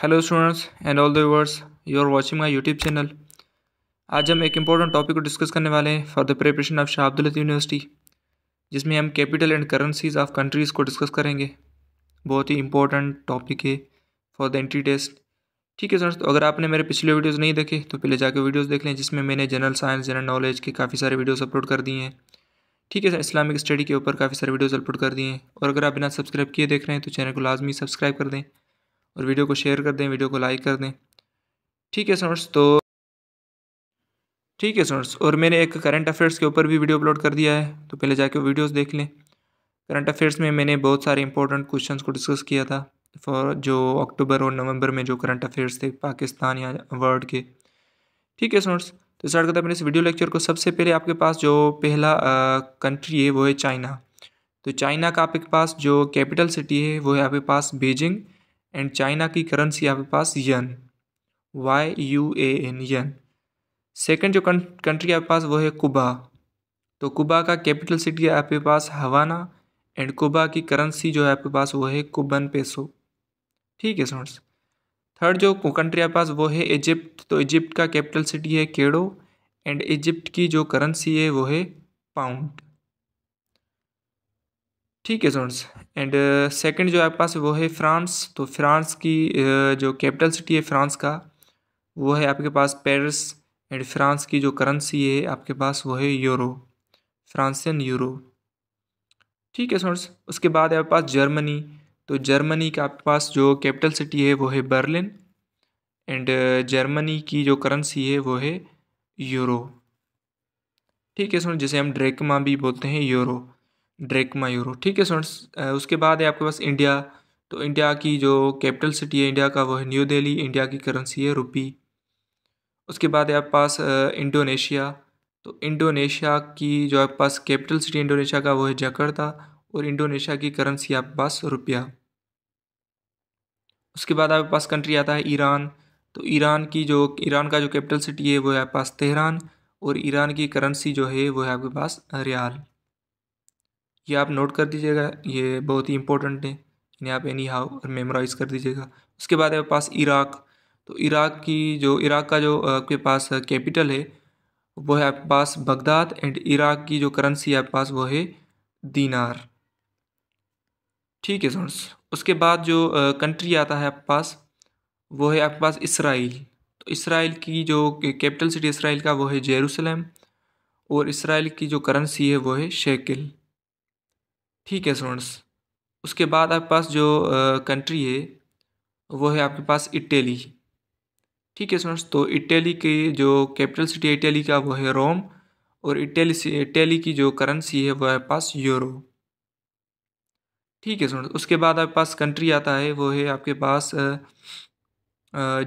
hello students and all the viewers you are watching my YouTube channel आज हम एक important topic को discuss करने वाले हैं for the preparation of Shah Abdul university जिसमें हम capital and currencies of countries को डिस्कस करेंगे बहुत ही इंपॉर्टेंट टॉपिक है फॉर द एंट्री टेस्ट ठीक है सर तो अगर आपने मेरे पिछले वीडियोज़ नहीं देखे तो पहले जाके वीडियोज़ देख लें जिसमें मैंने जनरल साइंस जनरल नॉलेज के काफ़ी सारे वीडियोज़ अपलोड कर दिए हैं ठीक है सर इस्लामिक स्टडी के ऊपर काफ़ी सारे वीडियोज़ अपलोड कर दिए हैं और अगर आप बिना सब्सक्राइब किए देख रहे हैं तो चैनल को लाजमी सब्सक्राइब कर दें और वीडियो को शेयर कर दें वीडियो को लाइक कर दें ठीक है सोर्ट्स तो ठीक है सोर्ट्स और मैंने एक करंट अफेयर्स के ऊपर भी वीडियो अपलोड कर दिया है तो पहले जाके वीडियोज़ देख लें करंट अफेयर्स में मैंने बहुत सारे इंपॉर्टेंट क्वेश्चन को डिस्कस किया था फॉर जो अक्टूबर और नवंबर में जो करंट अफेयर्स थे पाकिस्तान या वर्ल्ड के ठीक है सोर्ट्स तो स्टार्ट करते हैं अपने इस वीडियो लेक्चर को सबसे पहले आपके पास जो पहला कंट्री है वो है चाइना तो चाइना का आपके पास जो कैपिटल सिटी है वो है आपके पास बीजिंग एंड चाइना की करेंसी आपके पास yuan Y U A N yuan second जो कंट्री आपके पास वो है कुबा तो कुबा का कैपिटल सिटी है आपके पास हवाना एंड कुबा की करेंसी जो है आपके पास वो है कुबन पेसो ठीक है स्टूडेंट्स थर्ड जो कंट्री आपके पास वो है इजिप्ट तो इजिप्ट का कैपिटल सिटी है केड़ो एंड इजिप्ट की जो करेंसी है वो है पाउंड ठीक है जोन्स एंड सेकंड जो आपके पास वो है फ्रांस तो फ्रांस की uh, जो कैपिटल सिटी है फ्रांस का वो है आपके पास पेरिस एंड फ्रांस की जो करेंसी है आपके पास वो है यूरो फ्रांसियन यूरो ठीक है सोन्स उसके बाद आपके पास जर्मनी तो जर्मनी का आपके पास जो कैपिटल सिटी है वो है बर्लिन एंड जर्मनी की जो करेंसी है वो है यूरो ठीक है सोन जिसे हम ड्रेकमा भी बोलते हैं यूरो ड्रेकमा यूरो ठीक है स्टूडेंट्स उसके बाद है आपके पास इंडिया तो इंडिया की जो कैपिटल सिटी है इंडिया का वो है न्यू दिल्ली इंडिया की करेंसी है रुपी उसके बाद है आपके पास इंडोनेशिया तो इंडोनेशिया की जो आपके पास कैपिटल सिटी इंडोनेशिया का वो है जकर्ता और इंडोनेशिया की करेंसी आपके पास रुपया उसके बाद आपके पास कंट्री आता है ईरान तो ईरान की जो ईरान का जो कैपिटल सिटी है वो है आपके पास तेहरान और ईरान की करेंसी जो है वो है आपके पास रियाल ये आप नोट कर दीजिएगा ये बहुत ही इंपॉर्टेंट है इन्हें आप एनी हाउ मेमोराइज़ कर दीजिएगा उसके बाद तो आपके पास इराक तो इराक की जो इराक का जो आपके पास कैपिटल है वो है आपके पास बगदाद एंड इराक की जो करेंसी है आपके पास वो है दीनार ठीक है सोन्स उसके बाद जो कंट्री आता है आपके पास वो है आपके पास इसराइल तो इसराइल की जो कैपिटल सिटी इसराइल का वो है जेरूसलम और इसराइल की जो करेंसी है वो है शेकिल ठीक है स्टूडेंट्स उसके बाद आपके पास जो कंट्री है वो है आपके पास इटली ठीक है स्टूडेंट्स तो इटली की जो कैपिटल सिटी है इटली का वो है रोम और इटली से इटली की जो करेंसी है वो है पास यूरो ठीक है स्टूडेंट्स उसके बाद आपके पास कंट्री आता है वो है आपके पास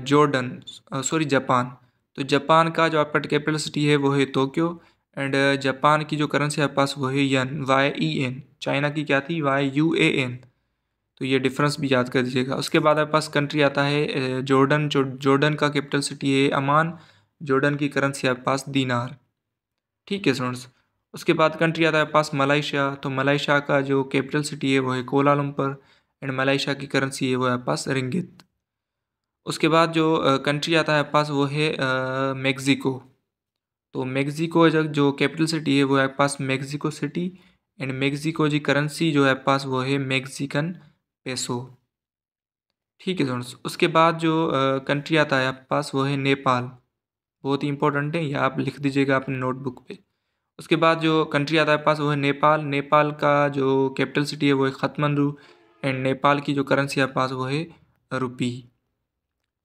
जॉर्डन सॉरी जापान तो जापान का जो आपका कैपिटल सिटी है वो है टोक्यो एंड जापान uh, की जो करेंसी आपके पास वो है yen Y E N China की क्या थी वाई यू ए एन तो ये डिफरेंस भी याद कर दीजिएगा उसके बाद आपके पास कंट्री आता है जॉर्डन uh, जॉर्डन का कैपिटल सिटी है अमान जॉर्डन की करेंसी आपके पास दीनार ठीक है स्टूडेंट्स उसके बाद कंट्री आता है पास मलाइशिया तो मलाइशिया का जो कैपिटल सिटी है वो है कोलालमपुर एंड मलाइशिया की करेंसी है वो आपके पास रिंगित उसके बाद जो कंट्री uh, आता है पास वो है मेक्सिको तो मेक्सिको जो कैपिटल सिटी है वो है पास मेक्सिको सिटी एंड मेक्सिको जी करेंसी जो है पास वो है मेक्सिकन पेसो ठीक है दोस्तों उसके बाद जो कंट्री आता है आपके पास वो है नेपाल बहुत ही इंपॉर्टेंट है या आप लिख दीजिएगा अपने नोटबुक पे उसके बाद जो कंट्री आता है पास वो है नेपाल नेपाल का जो कैपिटल सिटी है वो है खतमंदू एंड नेपाल की जो करेंसी है पास वो है रुपी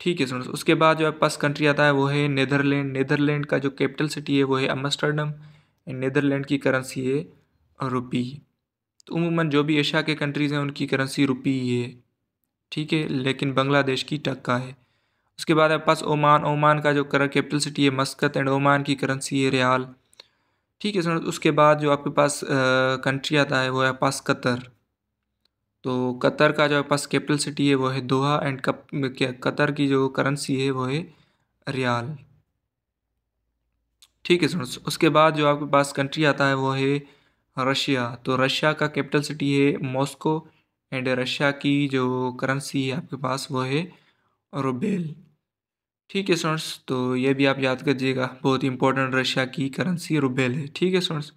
ठीक है स्टूडेंट्स उसके बाद जो आपके पास कंट्री आता है वो है नीदरलैंड नीदरलैंड का जो कैपिटल सिटी है वो है एम्स्टर्डम एंड नीदरलैंड की करेंसी है रुपी तो उमूमन जो भी एशिया के कंट्रीज़ हैं उनकी करेंसी रुपी ही है ठीक है लेकिन बांग्लादेश की टक्का है उसके बाद आपके पास ओमान ओमान का जो कर कैपिटल सिटी है मस्कत एंड ओमान की करेंसी है रियाल ठीक है सर उसके बाद जो आपके पास कंट्री आता है वो है पास कतर तो कतर का जो पास कैपिटल सिटी है वो है दोहा एंड कप कतर की जो करेंसी है वो है रियाल ठीक है स्टूडेंट्स उसके बाद जो आपके पास कंट्री आता है वो है रशिया तो रशिया का कैपिटल सिटी है मॉस्को एंड रशिया की जो करेंसी है आपके पास वो है रुबेल ठीक है स्टूडेंट्स तो ये भी आप याद दीजिएगा बहुत इंपॉर्टेंट रशिया की करेंसी रुबेल है ठीक है स्टूडेंट्स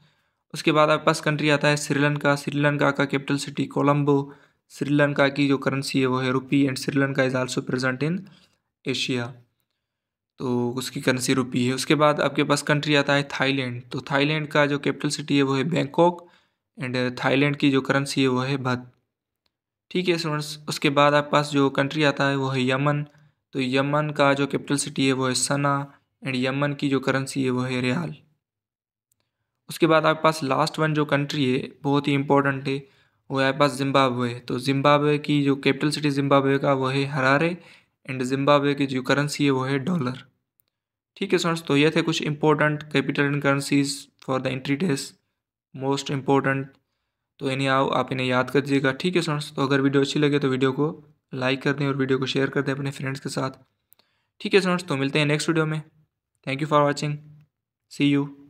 उसके बाद आपके पास कंट्री आता है श्रीलंका श्रीलंका का कैपिटल सिटी कोलम्बो श्रीलंका की जो करेंसी है वो है rupee and Sri Lanka is also present in Asia तो उसकी करेंसी रुपी है उसके बाद आपके पास कंट्री आता है थाईलैंड तो थाईलैंड का जो कैपिटल सिटी है वो है बैंकॉक एंड थाईलैंड की जो करेंसी है वो है भत ठीक है स्टूडेंट्स उसके बाद आपके पास जो कंट्री आता है वो है यमन तो यमन का जो कैपिटल सिटी है वो है सना एंड यमन की जो करेंसी है वो है रियाल उसके बाद आपके पास लास्ट वन जो कंट्री है बहुत ही इंपॉर्टेंट है वो है आपके पास जिम्बाब्वे तो जिम्बाब्वे की जो कैपिटल सिटी जिम्बाब्वे का वो है हरारे एंड जिम्बाब्वे की जो करेंसी है वो है डॉलर ठीक है स्टूडेंट्स तो ये थे कुछ important capital and currencies for the entry test most important तो इन्हें आओ आप इन्हें याद कर दीजिएगा ठीक है स्टूडेंट्स तो अगर वीडियो अच्छी लगे तो वीडियो को लाइक कर दें और वीडियो को शेयर कर दें अपने फ्रेंड्स के साथ ठीक है स्टूडेंट्स तो मिलते हैं नेक्स्ट वीडियो में thank you for watching see you